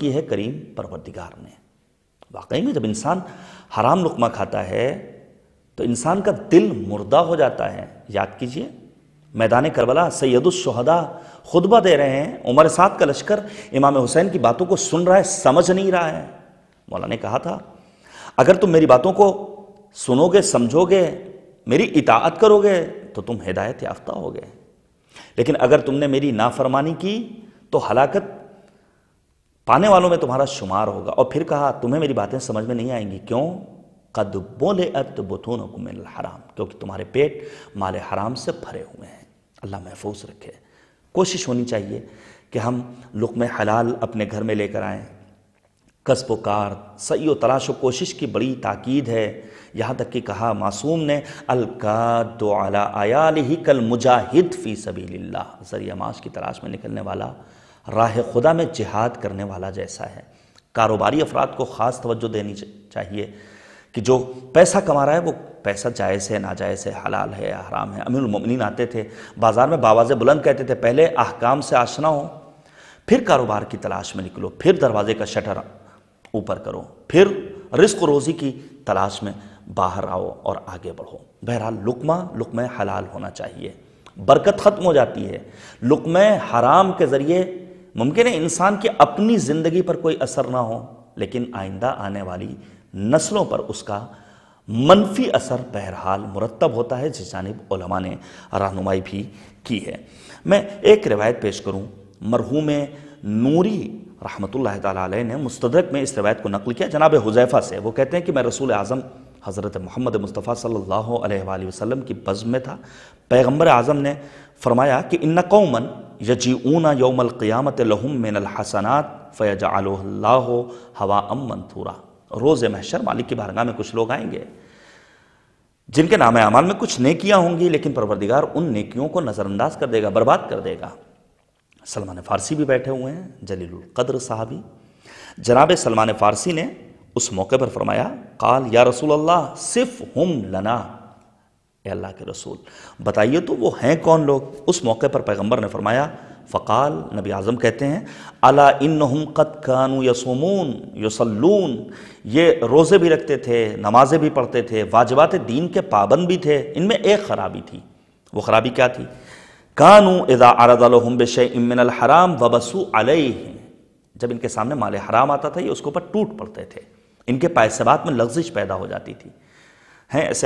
की है करीम परवरदिगार ने वाकई में जब इंसान हराम लुकमा खाता है तो इंसान का दिल मुर्दा हो जाता है याद कीजिए मैदान करबला सैदुलशहदा खुतबा दे रहे हैं उमर साद का लश्कर इमाम हुसैन की बातों को सुन रहा है समझ नहीं रहा है मौला ने कहा था अगर तुम मेरी बातों को सुनोगे समझोगे मेरी इताअत करोगे तो तुम हिदायत याफ्ता हो गए लेकिन अगर तुमने मेरी नाफरमानी की तो हलाकत पाने वालों में तुम्हारा शुमार होगा और फिर कहा तुम्हें मेरी बातें समझ में नहीं आएंगी क्यों कद बोले अत बथून मिनल हराम क्योंकि तुम्हारे पेट माल हराम से भरे हुए हैं अल्लाह महफूज रखे कोशिश होनी चाहिए कि हम लुकम हलाल अपने घर में लेकर आएँ कस्ब कार सही व तलाश व कोशिश की बड़ी ताकीद है यहाँ तक कि कहा मासूम ने अलका दो आला आयाल ही कल मुजाहिद फ़ी सभी जरिया माश की तलाश में निकलने वाला राह खुदा में जिहाद करने वाला जैसा है कारोबारी अफराद को ख़ास तवज्जो देनी चाहिए कि जो पैसा कमा रहा है वो पैसा जायज़ है नाजायज़ है हलाल है या हराम है अमीरमिन आते थे बाज़ार में बावाज़े बुलंद कहते थे पहले अहकाम से आशना हो फिर कारोबार की तलाश में निकलो फिर दरवाजे का शटर ऊपर करो फिर रिस्क रोज़ी की तलाश में बाहर आओ और आगे बढ़ो बहरहाल लुकमा लुकम हलाल होना चाहिए बरकत ख़त्म हो जाती है लुकम हराम के ज़रिए मुमकिन है इंसान की अपनी ज़िंदगी पर कोई असर ना हो लेकिन आइंदा आने वाली नस्लों पर उसका मनफी असर बहरहाल मुरतब होता है जिस जानब ने रहनुमाई भी की है मैं एक रिवायत पेश करूँ मरहूम नूरी रहमत लाई ने मुस्तक में इस रवायत को नकल किया जनाब हुजैफ़ा से वो कहते हैं कि मैं रसूल आज़म हज़रत मोहम्मद मुस्तफ़ा सल्ला वसलम की बज़ में था पैगम्बर आज़म ने फरमाया कि इन्ना कौमन यजी ऊना योमल क़ियामत लहम मिनल हसनात फ़ैज आल्लाह हवा अम मंथूरा रोज़ महशर मालिक की बारगाह में कुछ लोग आएंगे जिनके नाम अमाल में कुछ नेकियाँ होंगी लेकिन परवरदिगार उन नेकियों को नज़रअंदाज कर देगा बर्बाद कर देगा सलमान फ़ारसी भी बैठे हुए हैं जलीलकद्र साहबी जनाब सलमान फ़ारसी ने उस मौके पर फरमाया काल या रसूल अल्लाह सिर्फ हम लना अल्लाह के रसूल बताइए तो वो हैं कौन लोग उस मौके पर पैगम्बर ने फरमाया फ़काल नबी आज़म कहते हैं अला इन कत कानु यसमून यसलून ये रोज़े भी रखते थे नमाज़ें भी पढ़ते थे वाजबात दीन के पाबंद भी थे इनमें एक ख़राबी थी वो ख़राबी क्या थी कानू इज़ा अरदलहम बशे इमिनल हराम वबसू अलह जब इनके सामने माल हराम आता था ये उसके ऊपर टूट पड़ते थे इनके पायसेबात में लफ्जिश पैदा हो जाती थी हैं ऐसे